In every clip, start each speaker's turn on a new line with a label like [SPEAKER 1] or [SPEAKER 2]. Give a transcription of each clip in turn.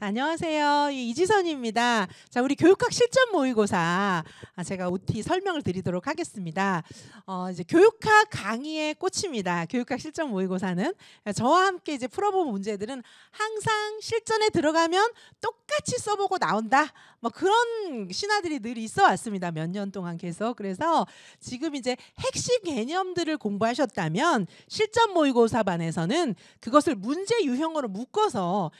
[SPEAKER 1] 안녕하세요. 이지선입니다. 자, 우리 교육학 실전 모의고사 아, 제가 OT 설명을 드리도록 하겠습니다. 어, 이제 교육학 강의의 꽃입니다. 교육학 실전 모의고사는 저와 함께 이제 풀어본 문제들은 항상 실전에 들어가면 똑같이 써보고 나온다. 뭐 그런 신화들이 늘 있어 왔습니다. 몇 년 동안 계속. 그래서 지금 이제 핵심 개념들을 공부하셨다면 실전 모의고사반에서는 그것을 문제 유형으로 묶어서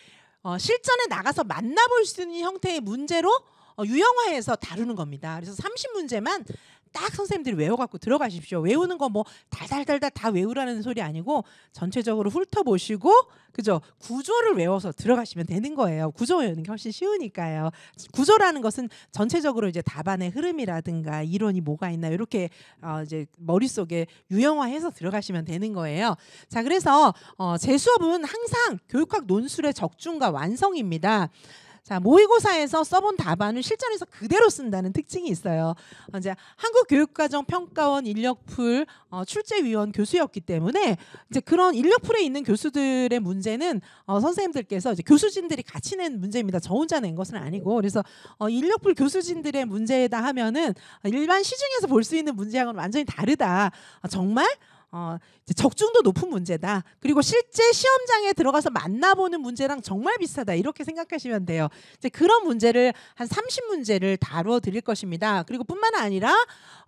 [SPEAKER 1] 어, 실전에 나가서 만나볼 수 있는 형태의 문제로 어, 유형화해서 다루는 겁니다. 그래서 30문제만 딱 선생님들이 외워갖고 들어가십시오. 외우는 거 뭐 달달달달 다 외우라는 소리 아니고 전체적으로 훑어보시고 그죠 구조를 외워서 들어가시면 되는 거예요. 구조 외우는 게 훨씬 쉬우니까요. 구조라는 것은 전체적으로 이제 답안의 흐름이라든가 이론이 뭐가 있나 이렇게 어 이제 머릿속에 유형화해서 들어가시면 되는 거예요. 자 그래서 어제 수업은 항상 교육학 논술의 적중과 완성입니다. 자, 모의고사에서 써본 답안을 실전에서 그대로 쓴다는 특징이 있어요. 이제 한국교육과정평가원 인력풀 어, 출제위원 교수였기 때문에 이제 그런 인력풀에 있는 교수들의 문제는 어, 선생님들께서 이제 교수진들이 같이 낸 문제입니다. 저 혼자 낸 것은 아니고 그래서 어, 인력풀 교수진들의 문제에다 하면은 일반 시중에서 볼 수 있는 문제하고는 완전히 다르다. 어, 정말 어, 적중도 높은 문제다. 그리고 실제 시험장에 들어가서 만나보는 문제랑 정말 비슷하다. 이렇게 생각하시면 돼요. 이제 그런 문제를 한 30문제를 다루어 드릴 것입니다. 그리고 뿐만 아니라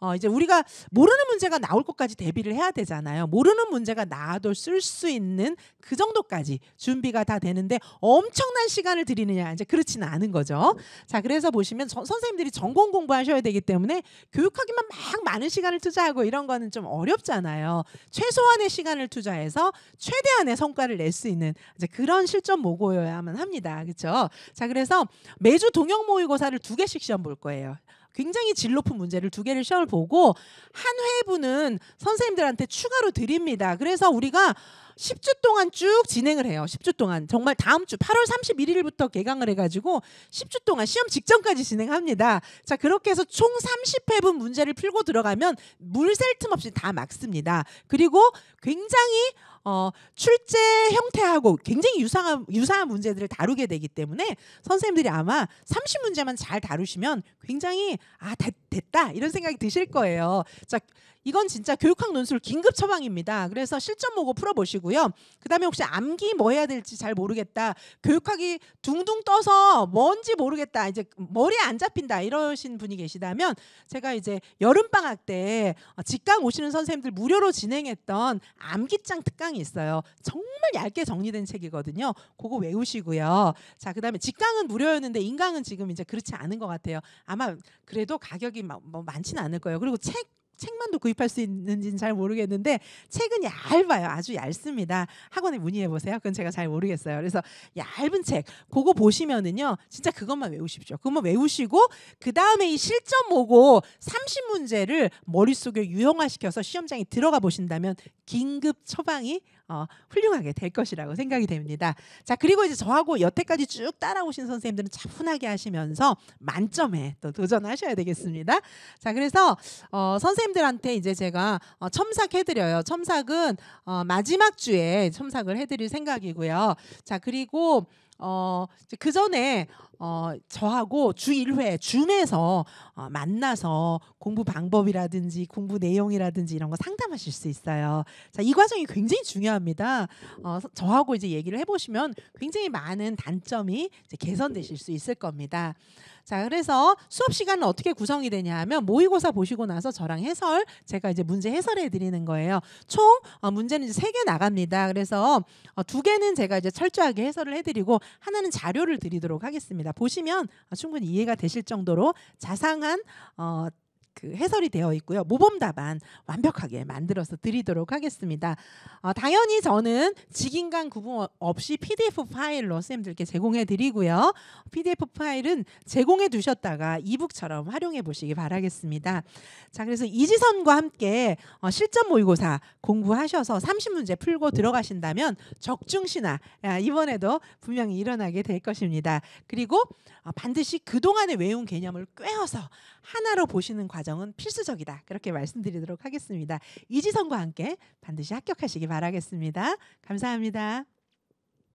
[SPEAKER 1] 어, 이제 우리가 모르는 문제가 나올 것까지 대비를 해야 되잖아요. 모르는 문제가 나와도 쓸 수 있는 그 정도까지 준비가 다 되는데 엄청난 시간을 드리느냐 이제 그렇진 않은 거죠. 자 그래서 보시면 저, 선생님들이 전공 공부하셔야 되기 때문에 교육하기만 막 많은 시간을 투자하고 이런 거는 좀 어렵잖아요. 최소한의 시간을 투자해서 최대한의 성과를 낼 수 있는 이제 그런 실전 모고여야만 합니다. 그렇죠? 자, 그래서 매주 동영 모의고사를 두 개씩 시험 볼 거예요. 굉장히 질 높은 문제를 두 개를 시험을 보고 한 회분은 선생님들한테 추가로 드립니다. 그래서 우리가 10주 동안 쭉 진행을 해요. 10주 동안. 정말 다음 주 8월 31일부터 개강을 해가지고 10주 동안 시험 직전까지 진행합니다. 자, 그렇게 해서 총 30회분 문제를 풀고 들어가면 물 셀 틈 없이 다 막습니다. 그리고 굉장히 어, 출제 형태하고 굉장히 유사한, 유사한 문제들을 다루게 되기 때문에 선생님들이 아마 30문제만 잘 다루시면 굉장히 아, 됐, 다 이런 생각이 드실 거예요. 자, 이건 진짜 교육학 논술 긴급 처방입니다. 그래서 실전 보고 풀어보시고요. 그다음에 혹시 암기 뭐 해야 될지 잘 모르겠다. 교육학이 둥둥 떠서 뭔지 모르겠다. 이제 머리 에안 잡힌다 이러신 분이 계시다면 제가 이제 여름 방학 때 어, 직강 오시는 선생님들 무료로 진행했던 암기장 특강이 있어요. 정말 얇게 정리된 책이거든요. 그거 외우시고요. 자 그다음에 직강은 무료였는데 인강은 지금 이제 그렇지 않은 것 같아요. 아마 그래도 가격이 뭐 많지는 않을 거예요. 그리고 책 책만도 구입할 수 있는지는 잘 모르겠는데 책은 얇아요. 아주 얇습니다. 학원에 문의해 보세요. 그건 제가 잘 모르겠어요. 그래서 얇은 책 그거 보시면은요. 진짜 그것만 외우십시오. 그것만 외우시고 그다음에 이 실전 모고 30문제를 머릿속에 유용화시켜서 시험장에 들어가 보신다면 긴급 처방이 어, 훌륭하게 될 것이라고 생각이 됩니다. 자 그리고 이제 저하고 여태까지 쭉 따라오신 선생님들은 차분하게 하시면서 만점에 또 도전하셔야 되겠습니다. 자 그래서 어, 선생님 선생님들한테 이제 제가 어, 첨삭해드려요. 첨삭은 어, 마지막 주에 첨삭을 해드릴 생각이고요. 자 그리고 어, 그 전에 어, 저하고 주 1회 줌에서 어, 만나서 공부 방법이라든지 공부 내용이라든지 이런 거 상담하실 수 있어요. 자, 이 과정이 굉장히 중요합니다. 어, 저하고 이제 얘기를 해보시면 굉장히 많은 단점이 개선되실 수 있을 겁니다. 자, 그래서 수업 시간은 어떻게 구성이 되냐 하면 모의고사 보시고 나서 저랑 해설, 제가 이제 문제 해설해 드리는 거예요. 총 어, 문제는 이제 세 개 나갑니다. 그래서 어, 두 개는 제가 이제 철저하게 해설을 해 드리고 하나는 자료를 드리도록 하겠습니다. 보시면 어, 충분히 이해가 되실 정도로 자상한 어그 해설이 되어 있고요. 모범 답안 완벽하게 만들어서 드리도록 하겠습니다. 어, 당연히 저는 직인간 구분 없이 PDF 파일로 선생님들께 제공해 드리고요. PDF 파일은 제공해 두셨다가 이북처럼 활용해 보시기 바라겠습니다. 자, 그래서 이지선과 함께 어, 실전 모의고사 공부하셔서 30문제 풀고 들어가신다면 적중시나 아, 이번에도 분명히 일어나게 될 것입니다. 그리고 어, 반드시 그동안에 외운 개념을 꿰어서 하나로 보시는 과정 과정은 필수적이다. 그렇게 말씀드리도록 하겠습니다. 이지성과 함께 반드시 합격하시기 바라겠습니다. 감사합니다.